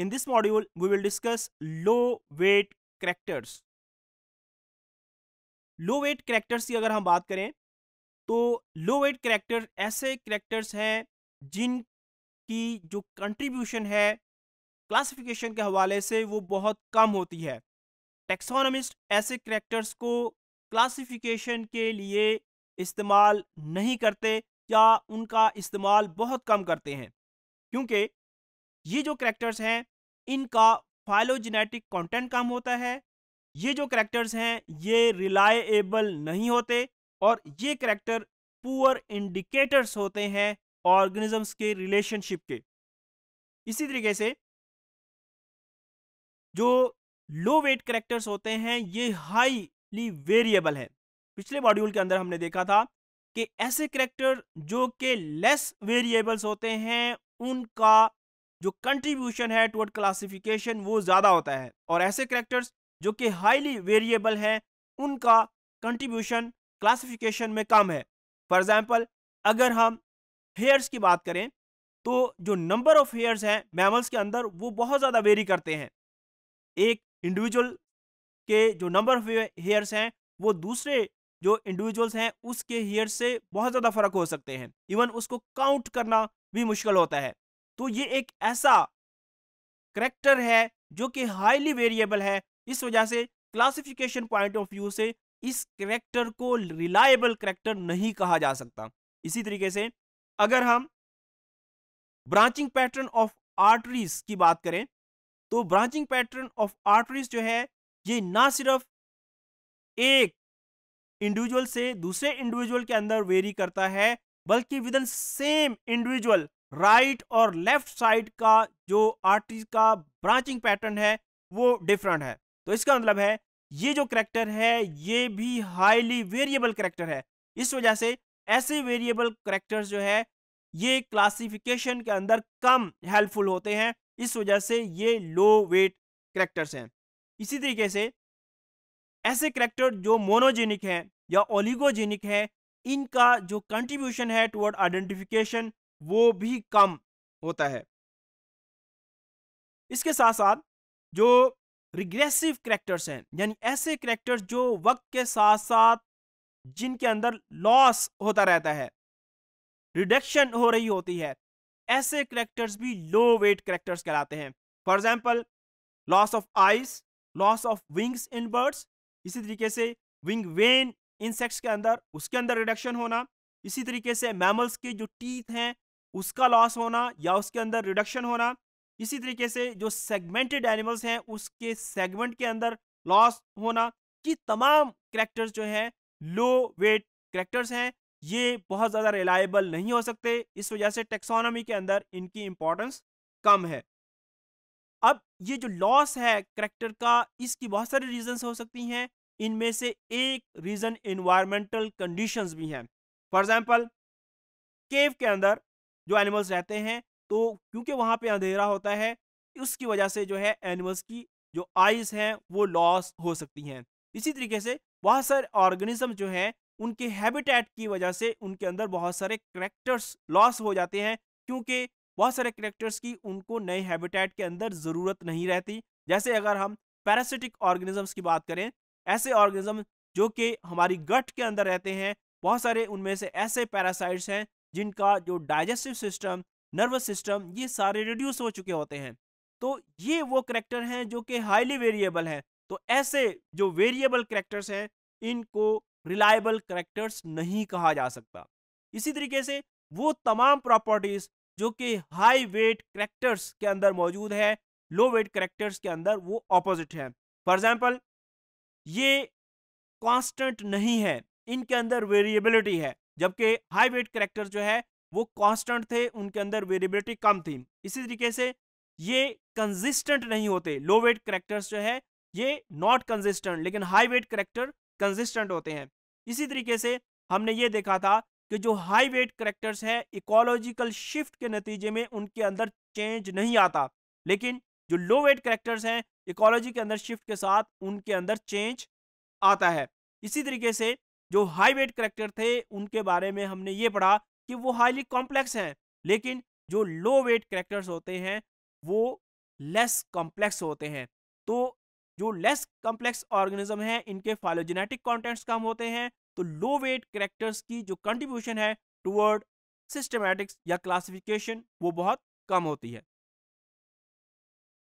In this module, we will discuss low weight characters. Low weight characters की अगर हम बात करें तो लो वेट करेक्टर ऐसे करेक्टर्स हैं जिनकी जो कंट्रीब्यूशन है क्लासिफिकेशन के हवाले से वो बहुत कम होती है टेक्सोनमिस्ट ऐसे करेक्टर्स को क्लासिफिकेशन के लिए इस्तेमाल नहीं करते या उनका इस्तेमाल बहुत कम करते हैं क्योंकि ये जो करेक्टर्स हैं इनका फाइलोजेनेटिक कंटेंट कम होता है ये जो करेक्टर्स हैं ये रिलायबल नहीं होते और ये करेक्टर पुअर इंडिकेटर्स होते हैं ऑर्गेनिजम्स के रिलेशनशिप के इसी तरीके से जो लो वेट करेक्टर्स होते हैं ये हाईली वेरिएबल है पिछले मॉड्यूल के अंदर हमने देखा था कि ऐसे करेक्टर जो कि लेस वेरिएबल्स होते हैं उनका जो कंट्रीब्यूशन है टुवर्ड क्लासिफिकेशन वो ज़्यादा होता है और ऐसे करेक्टर्स जो कि हाईली वेरिएबल हैं उनका कंट्रीब्यूशन क्लासिफिकेशन में कम है फॉर एग्ज़ाम्पल अगर हम हेयर्स की बात करें तो जो नंबर ऑफ हेयर्स हैं मैमल्स के अंदर वो बहुत ज़्यादा वेरी करते हैं एक इंडिविजुअल के जो नंबर ऑफ हेयर्स हैं वो दूसरे जो इंडिविजुअल्स हैं उसके हेयर से बहुत ज़्यादा फ़र्क हो सकते हैं इवन उसको काउंट करना भी मुश्किल होता है तो ये एक ऐसा करेक्टर है जो कि हाईली वेरिएबल है इस वजह से क्लासिफिकेशन पॉइंट ऑफ व्यू से इस करेक्टर को रिलायबल करेक्टर नहीं कहा जा सकता इसी तरीके से अगर हम ब्रांचिंग पैटर्न ऑफ आर्टरीज की बात करें तो ब्रांचिंग पैटर्न ऑफ आर्टरीज जो है ये ना सिर्फ एक इंडिविजुअल से दूसरे इंडिविजुअल के अंदर वेरी करता है बल्कि within same individual right और लेफ्ट साइड का जो आर्टिस का ब्रांचिंग पैटर्न है वो डिफरेंट है तो इसका मतलब है ये जो करेक्टर है ये भी हाईली वेरिएबल करेक्टर है इस वजह से ऐसे वेरिएबल करेक्टर्स जो है ये क्लासिफिकेशन के अंदर कम हेल्पफुल होते हैं इस वजह से ये लो वेट करेक्टर्स हैं इसी तरीके से ऐसे करेक्टर जो मोनोजेनिक हैं या ओलिगोजेनिक हैं इनका जो कंट्रीब्यूशन है टुवर्ड आइडेंटिफिकेशन वो भी कम होता है इसके साथ साथ जो रिग्रेसिव करेक्टर्स हैं यानी ऐसे करेक्टर्स जो वक्त के साथ साथ जिनके अंदर लॉस होता रहता है रिडक्शन हो रही होती है ऐसे करेक्टर्स भी लो वेट करेक्टर्स कहलाते हैं for example loss of eyes loss of wings in birds इसी तरीके से विंग वेन इंसेक्ट्स के अंदर उसके अंदर रिडक्शन होना इसी तरीके से मैमल्स के जो टीथ हैं उसका लॉस होना या उसके अंदर रिडक्शन होना इसी तरीके से जो सेगमेंटेड एनिमल्स हैं उसके सेगमेंट के अंदर लॉस होना कि तमाम करेक्टर्स जो हैं लो वेट करेक्टर्स हैं ये बहुत ज़्यादा रिलायबल नहीं हो सकते इस वजह से टेक्सोनॉमी के अंदर इनकी इम्पोर्टेंस कम है अब ये जो लॉस है करेक्टर का इसकी बहुत सारी रीजंस हो सकती हैं इनमें से एक रीज़न इन्वायरमेंटल कंडीशंस भी हैं फॉर एग्जांपल केव के अंदर जो एनिमल्स रहते हैं तो क्योंकि वहाँ पे अंधेरा होता है उसकी वजह से जो है एनिमल्स की जो आइज़ हैं वो लॉस हो सकती हैं इसी तरीके से बहुत सारे ऑर्गेनिज्म जो हैं उनके हैबिटेट की वजह से उनके अंदर बहुत सारे करेक्टर्स लॉस हो जाते हैं क्योंकि बहुत सारे करेक्टर्स की उनको नए हैबिटेट के अंदर ज़रूरत नहीं रहती जैसे अगर हम पैरासिटिक ऑर्गेनिजम्स की बात करें ऐसे ऑर्गेनिज्म जो कि हमारी गट के अंदर रहते हैं बहुत सारे उनमें से ऐसे पैरासाइट्स हैं जिनका जो डाइजेस्टिव सिस्टम नर्वस सिस्टम ये सारे रिड्यूस हो चुके होते हैं तो ये वो करेक्टर हैं जो कि हाईली वेरिएबल हैं तो ऐसे जो वेरिएबल करेक्टर्स हैं इनको रिलायबल करेक्टर्स नहीं कहा जा सकता इसी तरीके से वो तमाम प्रॉपर्टीज़ जो कि हाई वेट करेक्टर्स के अंदर मौजूद है लो वेट करेक्टर्स के अंदर वो ऑपोजिट है फॉर एग्जाम्पल ये कॉन्स्टेंट नहीं है इनके अंदर वेरिएबिलिटी है जबकि हाई वेट करेक्टर जो है वो कांस्टेंट थे उनके अंदर वेरिएबिलिटी कम थी इसी तरीके से ये कंसिस्टेंट नहीं होते लो वेट करेक्टर्स जो है ये नॉट कंसिस्टेंट लेकिन हाई वेट करेक्टर कंसिस्टेंट होते हैं इसी तरीके से हमने ये देखा था कि जो हाई वेट करेक्टर्स है इकोलॉजिकल शिफ्ट के नतीजे में उनके अंदर चेंज नहीं आता लेकिन जो लो वेट करेक्टर्स हैं इकोलॉजी के अंदर शिफ्ट के साथ उनके अंदर चेंज आता है इसी तरीके से जो हाई वेट करेक्टर थे उनके बारे में हमने ये पढ़ा कि वो हाईली कॉम्प्लेक्स हैं लेकिन जो लो वेट करेक्टर्स होते हैं वो लेस कॉम्प्लेक्स होते हैं तो जो लेस कॉम्प्लेक्स ऑर्गेनिज्म हैं इनके फाइलोजेनेटिक कॉन्टेंट्स कम होते हैं तो लो वेट करेक्टर्स की जो कंट्रीब्यूशन है टूवर्ड सिस्टमैटिक्स या क्लासिफिकेशन वो बहुत कम होती है